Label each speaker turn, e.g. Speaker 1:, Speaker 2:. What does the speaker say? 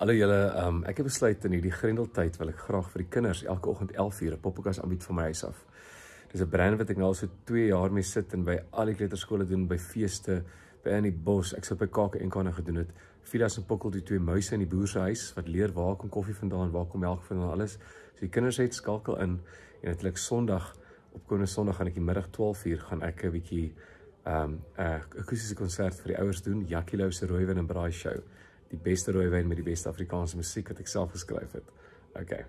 Speaker 1: Alle julle, um, ek het besluit in hierdie grendeltyd wil ek graag vir die kinders elke oggend 11 uur 'n poppenkas aanbied van my huis af. Dis 'n brand wat ek nou al so 2 jaar mee sit en by al die kleuterskole doen by feeste, by in die bos, ek sou by Kake en Kane gedoen het. Filas en Pokkel die twee muise in die boer se huis wat leer waar kom koffie vandaan, waar kom melk vandaan en alles. So die kinders het skakel in en natuurlik Sondag op konne Sondag gaan ek die middag 12 uur gaan ek 'n bietjie ehm um, 'n akoestiese konsert vir die ouers doen, Jackie Lou se Rooiwyn en Braai show die beste rooiwyn met die beste Afrikaanse musiek wat ek self geskryf het. Okay.